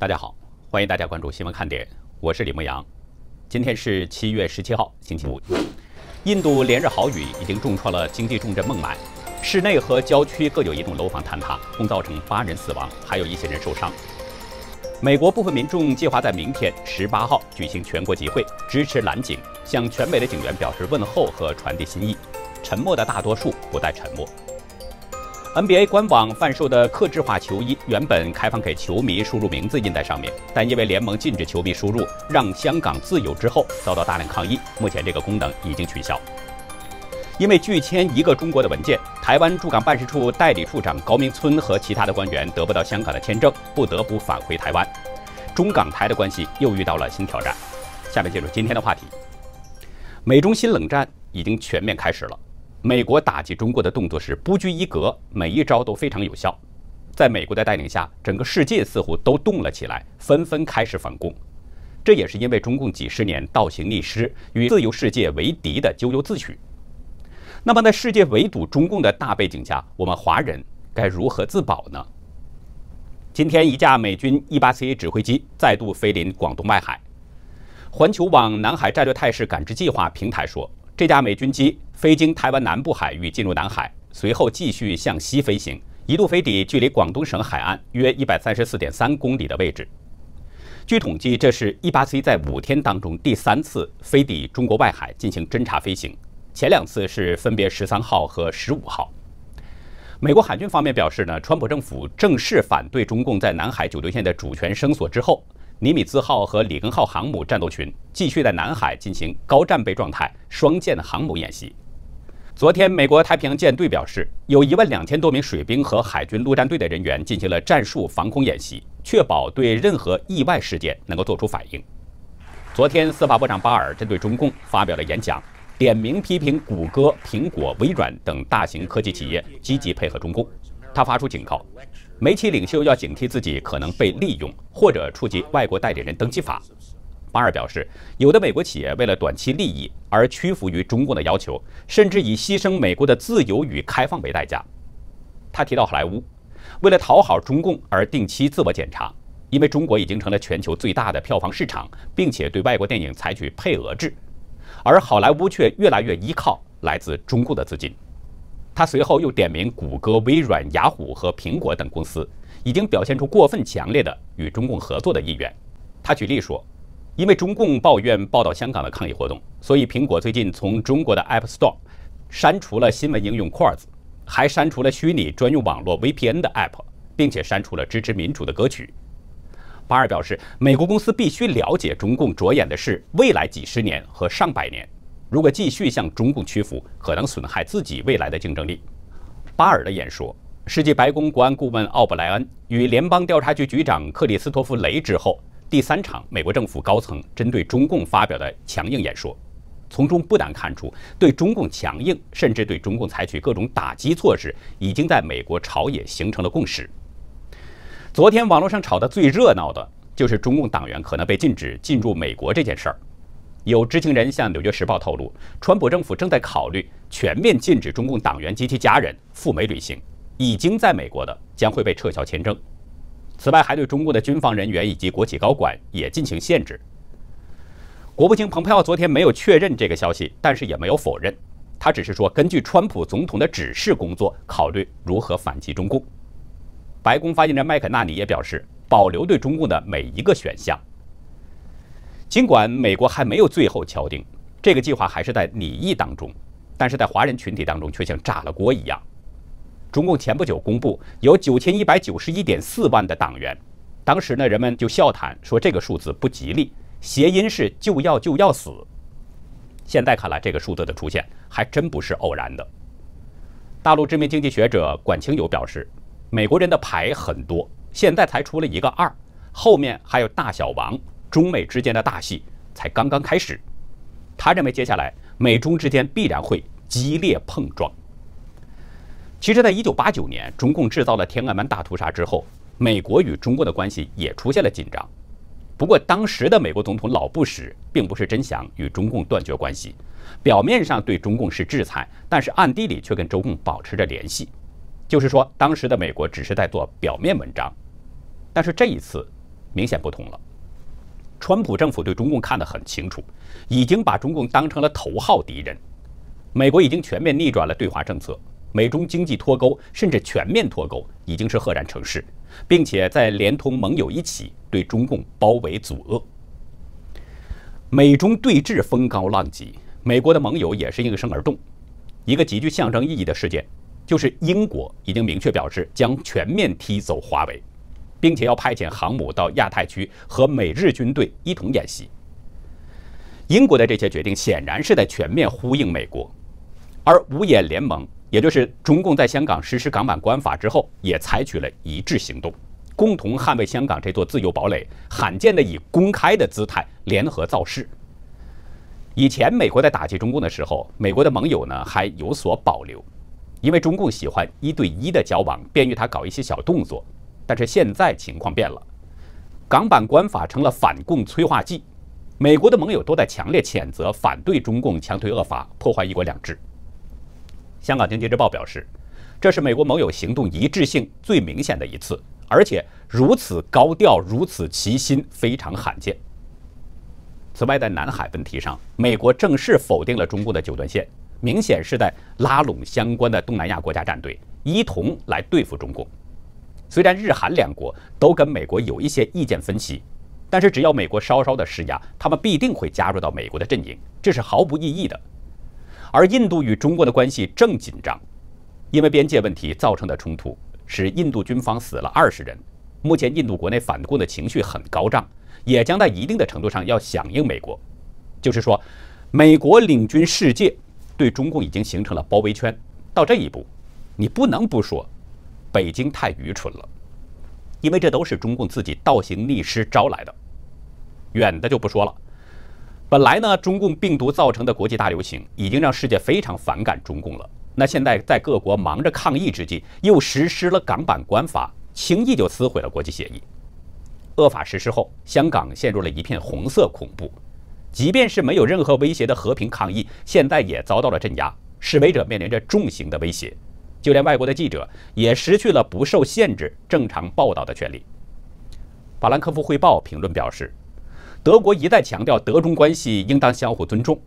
大家好，欢迎大家关注新闻看点，我是李牧阳。今天是七月十七号，星期五。印度连日豪雨已经重创了经济重镇孟买，市内和郊区各有一栋楼房坍塌，共造成八人死亡，还有一些人受伤。美国部分民众计划在明天十八号举行全国集会，支持蓝警，向全美的警员表示问候和传递心意。沉默的大多数不再沉默。NBA 官网贩售的克制化球衣原本开放给球迷输入名字印在上面，但因为联盟禁止球迷输入“让香港自由”之后，遭到大量抗议，目前这个功能已经取消。因为拒签一个中国的文件，台湾驻港办事处代理处长高明村和其他的官员得不到香港的签证，不得不返回台湾。中港台的关系又遇到了新挑战。下面进入今天的话题：美中新冷战已经全面开始了。美国打击中国的动作是不拘一格，每一招都非常有效。在美国的带领下，整个世界似乎都动了起来，纷纷开始反攻。这也是因为中共几十年倒行逆施，与自由世界为敌的咎由自取。那么，在世界围堵中共的大背景下，我们华人该如何自保呢？今天，一架美军 E-8C 指挥机再度飞临广东外海。环球网南海战略态势感知计划平台说。这架美军机飞经台湾南部海域，进入南海，随后继续向西飞行，一度飞抵距离广东省海岸约一百三十四点三公里的位置。据统计，这是 E 八 C 在五天当中第三次飞抵中国外海进行侦察飞行，前两次是分别十三号和十五号。美国海军方面表示呢，川普政府正式反对中共在南海九段线的主权声索之后。尼米兹号和里根号航母战斗群继续在南海进行高战备状态双舰航母演习。昨天，美国太平洋舰队表示，有一万两千多名水兵和海军陆战队的人员进行了战术防空演习，确保对任何意外事件能够做出反应。昨天，司法部长巴尔针对中共发表了演讲，点名批评谷歌、苹果、微软等大型科技企业积极配合中共。他发出警告。美企领袖要警惕自己可能被利用，或者触及外国代理人登记法。巴尔表示，有的美国企业为了短期利益而屈服于中共的要求，甚至以牺牲美国的自由与开放为代价。他提到好莱坞为了讨好中共而定期自我检查，因为中国已经成了全球最大的票房市场，并且对外国电影采取配额制，而好莱坞却越来越依靠来自中共的资金。他随后又点名谷歌、微软、雅虎和苹果等公司已经表现出过分强烈的与中共合作的意愿。他举例说，因为中共抱怨报道香港的抗议活动，所以苹果最近从中国的 App Store 删除了新闻应用 Quartz，还删除了虚拟专用网络 VPN 的 App，并且删除了支持民主的歌曲。巴尔表示，美国公司必须了解中共着眼的是未来几十年和上百年。如果继续向中共屈服，可能损害自己未来的竞争力。巴尔的演说是继白宫国安顾问奥布莱恩与联邦调查局局长克里斯托弗雷之后，第三场美国政府高层针对中共发表的强硬演说。从中不难看出，对中共强硬，甚至对中共采取各种打击措施，已经在美国朝野形成了共识。昨天网络上吵得最热闹的就是中共党员可能被禁止进入美国这件事儿。有知情人向《纽约时报》透露，川普政府正在考虑全面禁止中共党员及其家人赴美旅行，已经在美国的将会被撤销签证。此外，还对中共的军方人员以及国企高管也进行限制。国务卿蓬佩奥昨天没有确认这个消息，但是也没有否认，他只是说根据川普总统的指示，工作考虑如何反击中共。白宫发言人麦肯纳尼也表示，保留对中共的每一个选项。尽管美国还没有最后敲定这个计划，还是在拟议当中，但是在华人群体当中却像炸了锅一样。中共前不久公布有九千一百九十一点四万的党员，当时呢人们就笑谈说这个数字不吉利，谐音是就要就要死。现在看来，这个数字的出现还真不是偶然的。大陆知名经济学者管清友表示，美国人的牌很多，现在才出了一个二，后面还有大小王。中美之间的大戏才刚刚开始，他认为接下来美中之间必然会激烈碰撞。其实，在一九八九年中共制造了天安门大屠杀之后，美国与中国的关系也出现了紧张。不过，当时的美国总统老布什并不是真想与中共断绝关系，表面上对中共是制裁，但是暗地里却跟中共保持着联系，就是说，当时的美国只是在做表面文章。但是这一次，明显不同了。川普政府对中共看得很清楚，已经把中共当成了头号敌人。美国已经全面逆转了对华政策，美中经济脱钩甚至全面脱钩已经是赫然成事，并且在连同盟友一起对中共包围阻遏。美中对峙风高浪急，美国的盟友也是应声而动。一个极具象征意义的事件，就是英国已经明确表示将全面踢走华为。并且要派遣航母到亚太区和美日军队一同演习。英国的这些决定显然是在全面呼应美国，而五眼联盟也就是中共在香港实施港版国安法之后，也采取了一致行动，共同捍卫香港这座自由堡垒，罕见的以公开的姿态联合造势。以前美国在打击中共的时候，美国的盟友呢还有所保留，因为中共喜欢一对一的交往，便于他搞一些小动作。但是现在情况变了，港版国安法成了反共催化剂，美国的盟友都在强烈谴责反对中共强推恶法，破坏一国两制。香港经济日报表示，这是美国盟友行动一致性最明显的一次，而且如此高调，如此齐心，非常罕见。此外，在南海问题上，美国正式否定了中共的九段线，明显是在拉拢相关的东南亚国家战队，一同来对付中共。虽然日韩两国都跟美国有一些意见分歧，但是只要美国稍稍的施压，他们必定会加入到美国的阵营，这是毫不意义的。而印度与中国的关系正紧张，因为边界问题造成的冲突，使印度军方死了二十人。目前印度国内反共的情绪很高涨，也将在一定的程度上要响应美国。就是说，美国领军世界，对中共已经形成了包围圈。到这一步，你不能不说。北京太愚蠢了，因为这都是中共自己倒行逆施招来的。远的就不说了，本来呢，中共病毒造成的国际大流行已经让世界非常反感中共了。那现在在各国忙着抗疫之际，又实施了港版国安法，轻易就撕毁了国际协议。恶法实施后，香港陷入了一片红色恐怖，即便是没有任何威胁的和平抗议，现在也遭到了镇压，示威者面临着重刑的威胁。就连外国的记者也失去了不受限制、正常报道的权利。法兰克福汇报评论表示，德国一再强调德中关系应当相互尊重，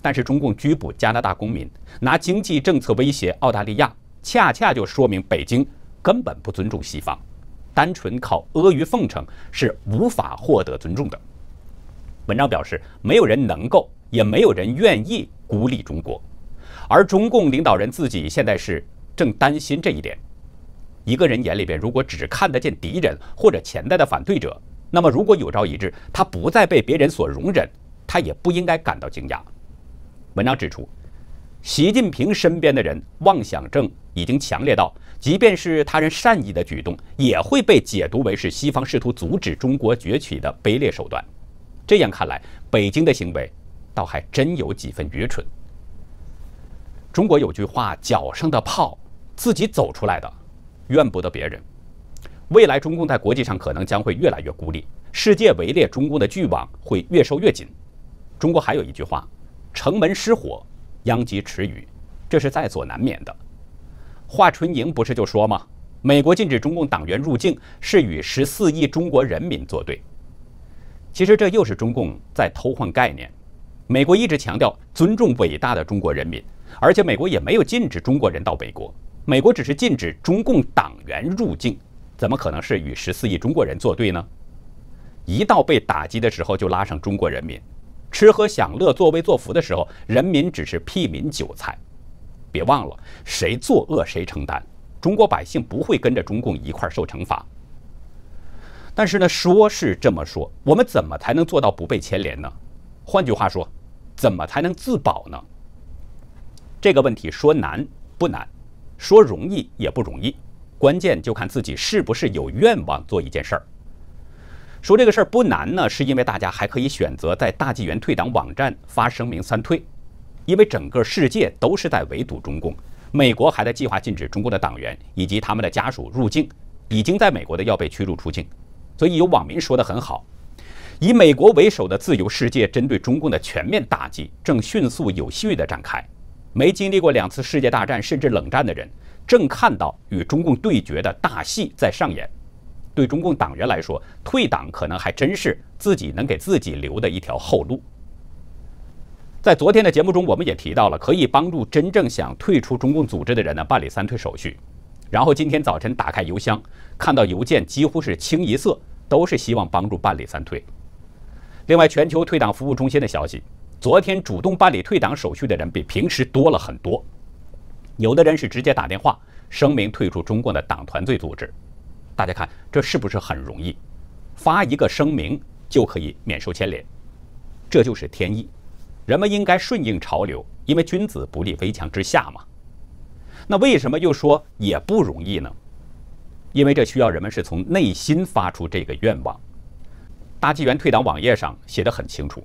但是中共拘捕加拿大公民，拿经济政策威胁澳大利亚，恰恰就说明北京根本不尊重西方，单纯靠阿谀奉承是无法获得尊重的。文章表示，没有人能够，也没有人愿意孤立中国，而中共领导人自己现在是。正担心这一点。一个人眼里边，如果只看得见敌人或者潜在的反对者，那么如果有朝一日他不再被别人所容忍，他也不应该感到惊讶。文章指出，习近平身边的人妄想症已经强烈到，即便是他人善意的举动，也会被解读为是西方试图阻止中国崛起的卑劣手段。这样看来，北京的行为倒还真有几分愚蠢。中国有句话：“脚上的泡。”自己走出来的，怨不得别人。未来中共在国际上可能将会越来越孤立，世界围猎中共的巨网会越收越紧。中国还有一句话：“城门失火，殃及池鱼”，这是在所难免的。华春莹不是就说吗？美国禁止中共党员入境是与十四亿中国人民作对。其实这又是中共在偷换概念。美国一直强调尊重伟大的中国人民，而且美国也没有禁止中国人到美国。美国只是禁止中共党员入境，怎么可能是与十四亿中国人作对呢？一到被打击的时候就拉上中国人民，吃喝享乐作威作福的时候，人民只是屁民韭菜。别忘了，谁作恶谁承担，中国百姓不会跟着中共一块受惩罚。但是呢，说是这么说，我们怎么才能做到不被牵连呢？换句话说，怎么才能自保呢？这个问题说难不难。说容易也不容易，关键就看自己是不是有愿望做一件事儿。说这个事儿不难呢，是因为大家还可以选择在大纪元退党网站发声明三退，因为整个世界都是在围堵中共，美国还在计划禁止中共的党员以及他们的家属入境，已经在美国的要被驱逐出境。所以有网民说的很好，以美国为首的自由世界针对中共的全面打击正迅速有序地的展开。没经历过两次世界大战甚至冷战的人，正看到与中共对决的大戏在上演。对中共党员来说，退党可能还真是自己能给自己留的一条后路。在昨天的节目中，我们也提到了可以帮助真正想退出中共组织的人呢办理三退手续。然后今天早晨打开邮箱，看到邮件几乎是清一色都是希望帮助办理三退。另外，全球退党服务中心的消息。昨天主动办理退党手续的人比平时多了很多，有的人是直接打电话声明退出中共的党团队组织，大家看这是不是很容易？发一个声明就可以免受牵连，这就是天意。人们应该顺应潮流，因为君子不立危墙之下嘛。那为什么又说也不容易呢？因为这需要人们是从内心发出这个愿望。大纪元退党网页上写的很清楚。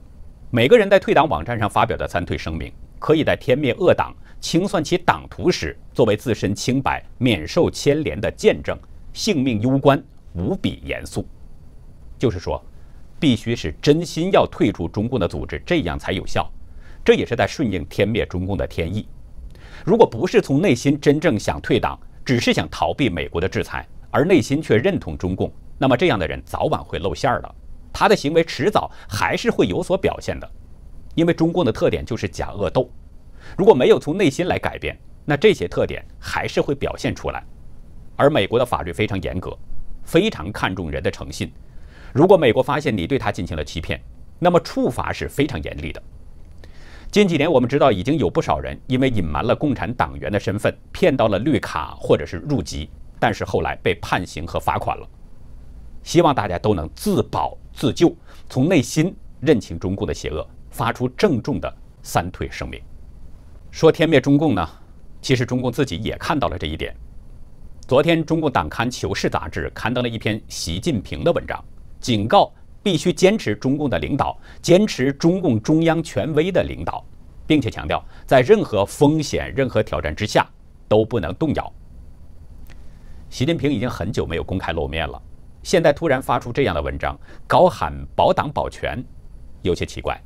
每个人在退党网站上发表的参退声明，可以在天灭恶党清算其党徒时，作为自身清白免受牵连的见证。性命攸关，无比严肃。就是说，必须是真心要退出中共的组织，这样才有效。这也是在顺应天灭中共的天意。如果不是从内心真正想退党，只是想逃避美国的制裁，而内心却认同中共，那么这样的人早晚会露馅儿的。他的行为迟早还是会有所表现的，因为中共的特点就是假恶斗，如果没有从内心来改变，那这些特点还是会表现出来。而美国的法律非常严格，非常看重人的诚信。如果美国发现你对他进行了欺骗，那么处罚是非常严厉的。近几年我们知道，已经有不少人因为隐瞒了共产党员的身份，骗到了绿卡或者是入籍，但是后来被判刑和罚款了。希望大家都能自保。自救，从内心认清中共的邪恶，发出郑重的三退声明，说天灭中共呢？其实中共自己也看到了这一点。昨天，中共党刊《求是》杂志刊登了一篇习近平的文章，警告必须坚持中共的领导，坚持中共中央权威的领导，并且强调在任何风险、任何挑战之下都不能动摇。习近平已经很久没有公开露面了。现在突然发出这样的文章，高喊保党保权，有些奇怪。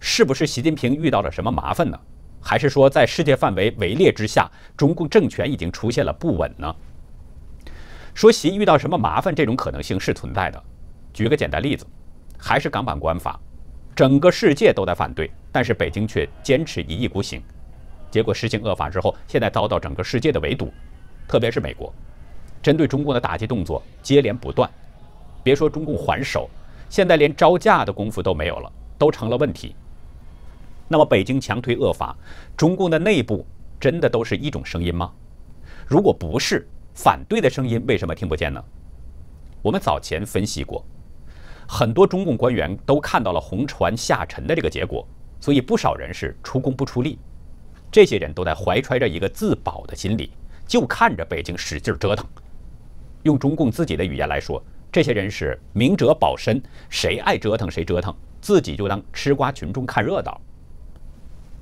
是不是习近平遇到了什么麻烦呢？还是说在世界范围围猎之下，中共政权已经出现了不稳呢？说习遇到什么麻烦，这种可能性是存在的。举个简单例子，还是港版国安法，整个世界都在反对，但是北京却坚持一意孤行，结果实行恶法之后，现在遭到整个世界的围堵，特别是美国。针对中共的打击动作接连不断，别说中共还手，现在连招架的功夫都没有了，都成了问题。那么，北京强推恶法，中共的内部真的都是一种声音吗？如果不是，反对的声音为什么听不见呢？我们早前分析过，很多中共官员都看到了红船下沉的这个结果，所以不少人是出工不出力，这些人都在怀揣着一个自保的心理，就看着北京使劲折腾。用中共自己的语言来说，这些人是明哲保身，谁爱折腾谁折腾，自己就当吃瓜群众看热闹。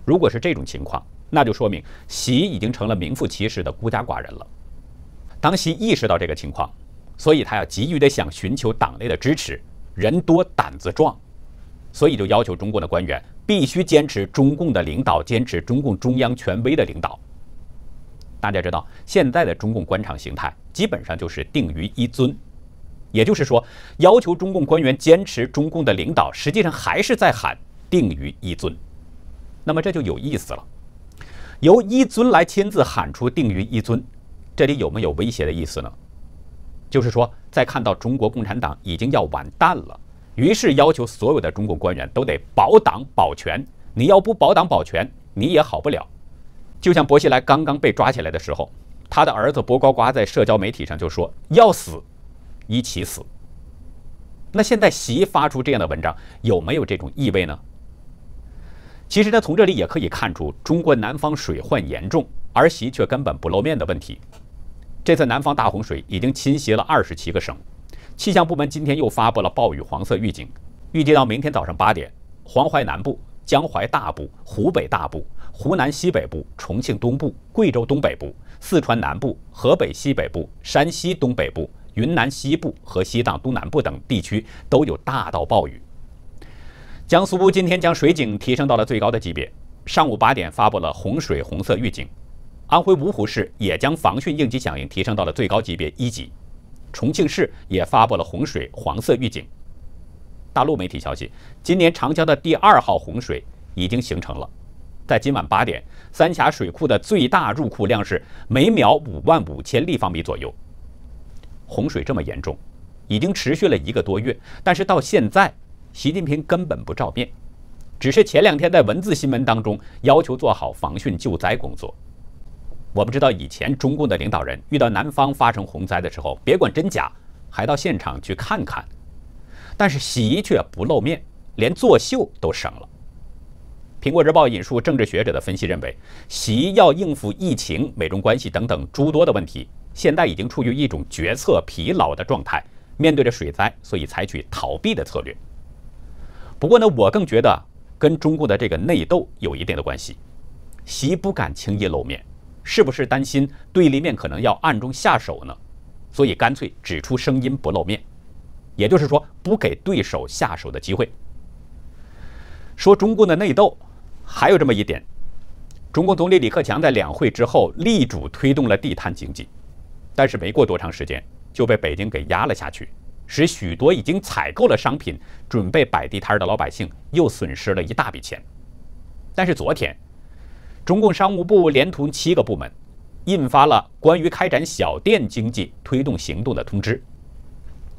如果是这种情况，那就说明习已经成了名副其实的孤家寡人了。当习意识到这个情况，所以他要急于地想寻求党内的支持，人多胆子壮，所以就要求中共的官员必须坚持中共的领导，坚持中共中央权威的领导。大家知道，现在的中共官场形态基本上就是定于一尊，也就是说，要求中共官员坚持中共的领导，实际上还是在喊定于一尊。那么这就有意思了，由一尊来亲自喊出定于一尊，这里有没有威胁的意思呢？就是说，在看到中国共产党已经要完蛋了，于是要求所有的中共官员都得保党保全。你要不保党保全，你也好不了。就像薄熙来刚刚被抓起来的时候，他的儿子薄瓜瓜在社交媒体上就说要死，一起死。那现在习发出这样的文章，有没有这种意味呢？其实呢，从这里也可以看出中国南方水患严重，而习却根本不露面的问题。这次南方大洪水已经侵袭了二十七个省，气象部门今天又发布了暴雨黄色预警，预计到明天早上八点，黄淮南部、江淮大部、湖北大部。湖南西北部、重庆东部、贵州东北部、四川南部、河北西北部、山西东北部、云南西部和西藏东南部等地区都有大到暴雨。江苏今天将水警提升到了最高的级别，上午八点发布了洪水红色预警。安徽芜湖市也将防汛应急响应提升到了最高级别一级。重庆市也发布了洪水黄色预警。大陆媒体消息，今年长江的第二号洪水已经形成了。在今晚八点，三峡水库的最大入库量是每秒五万五千立方米左右。洪水这么严重，已经持续了一个多月，但是到现在，习近平根本不照面，只是前两天在文字新闻当中要求做好防汛救灾工作。我们知道，以前中共的领导人遇到南方发生洪灾的时候，别管真假，还到现场去看看，但是习却不露面，连作秀都省了。苹果日报引述政治学者的分析认为，习要应付疫情、美中关系等等诸多的问题，现在已经处于一种决策疲劳的状态。面对着水灾，所以采取逃避的策略。不过呢，我更觉得跟中共的这个内斗有一定的关系。习不敢轻易露面，是不是担心对立面可能要暗中下手呢？所以干脆只出声音不露面，也就是说不给对手下手的机会。说中共的内斗。还有这么一点，中共总理李克强在两会之后力主推动了地摊经济，但是没过多长时间就被北京给压了下去，使许多已经采购了商品准备摆地摊的老百姓又损失了一大笔钱。但是昨天，中共商务部连同七个部门印发了关于开展小店经济推动行动的通知，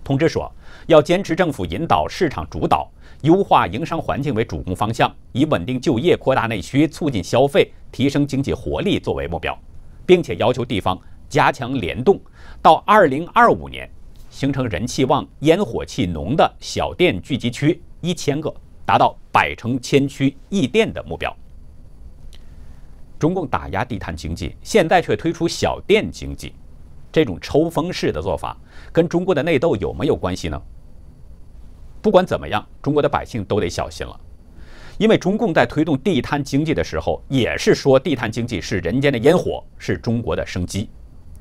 通知说要坚持政府引导、市场主导。优化营商环境为主攻方向，以稳定就业、扩大内需、促进消费、提升经济活力作为目标，并且要求地方加强联动，到二零二五年形成人气旺、烟火气浓的小店聚集区一千个，达到百城千区一店的目标。中共打压地摊经济，现在却推出小店经济，这种抽风式的做法跟中国的内斗有没有关系呢？不管怎么样，中国的百姓都得小心了，因为中共在推动地摊经济的时候，也是说地摊经济是人间的烟火，是中国的生机。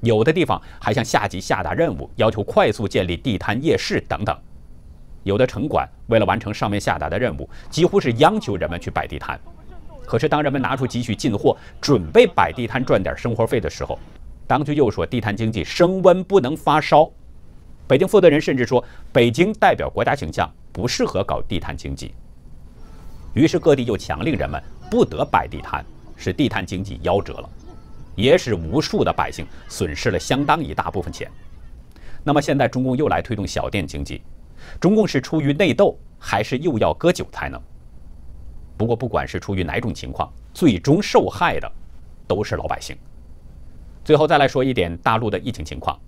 有的地方还向下级下达任务，要求快速建立地摊夜市等等。有的城管为了完成上面下达的任务，几乎是央求人们去摆地摊。可是当人们拿出积蓄进货，准备摆地摊赚点生活费的时候，当局又说地摊经济升温不能发烧。北京负责人甚至说：“北京代表国家形象，不适合搞地摊经济。”于是各地又强令人们不得摆地摊，使地摊经济夭折了，也使无数的百姓损失了相当一大部分钱。那么现在中共又来推动小店经济，中共是出于内斗，还是又要割韭菜呢？不过不管是出于哪种情况，最终受害的都是老百姓。最后再来说一点大陆的疫情情况。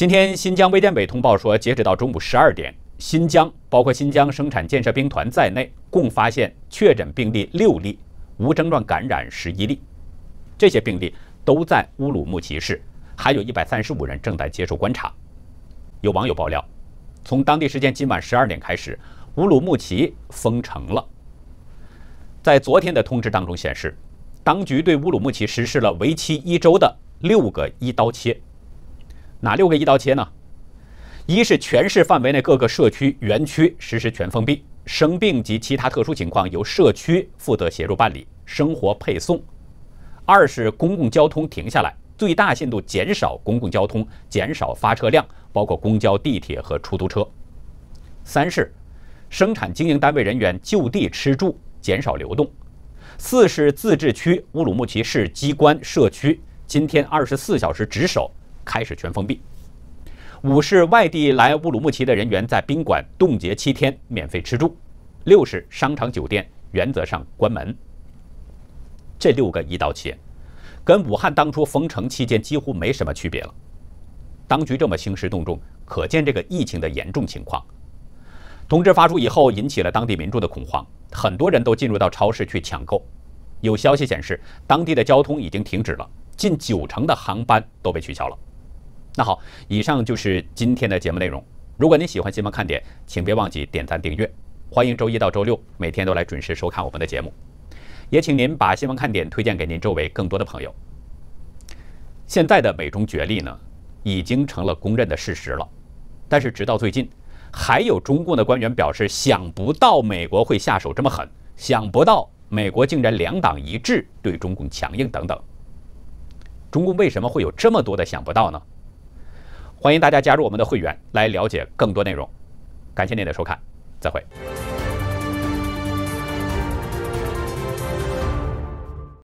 今天，新疆卫健委通报说，截止到中午十二点，新疆包括新疆生产建设兵团在内，共发现确诊病例六例，无症状感染十一例。这些病例都在乌鲁木齐市，还有一百三十五人正在接受观察。有网友爆料，从当地时间今晚十二点开始，乌鲁木齐封城了。在昨天的通知当中显示，当局对乌鲁木齐实施了为期一周的六个一刀切。哪六个一刀切呢？一是全市范围内各个社区、园区实施全封闭，生病及其他特殊情况由社区负责协助办理生活配送。二是公共交通停下来，最大限度减少公共交通，减少发车量，包括公交、地铁和出租车。三是生产经营单位人员就地吃住，减少流动。四是自治区乌鲁木齐市机关、社区今天二十四小时值守。开始全封闭。五是外地来乌鲁木齐的人员在宾馆冻结七天，免费吃住。六是商场、酒店原则上关门。这六个一刀切，跟武汉当初封城期间几乎没什么区别了。当局这么兴师动众，可见这个疫情的严重情况。通知发出以后，引起了当地民众的恐慌，很多人都进入到超市去抢购。有消息显示，当地的交通已经停止了，近九成的航班都被取消了。那好，以上就是今天的节目内容。如果您喜欢《新闻看点》，请别忘记点赞、订阅。欢迎周一到周六每天都来准时收看我们的节目，也请您把《新闻看点》推荐给您周围更多的朋友。现在的美中角力呢，已经成了公认的事实了。但是直到最近，还有中共的官员表示，想不到美国会下手这么狠，想不到美国竟然两党一致对中共强硬等等。中共为什么会有这么多的想不到呢？欢迎大家加入我们的会员，来了解更多内容。感谢您的收看，再会。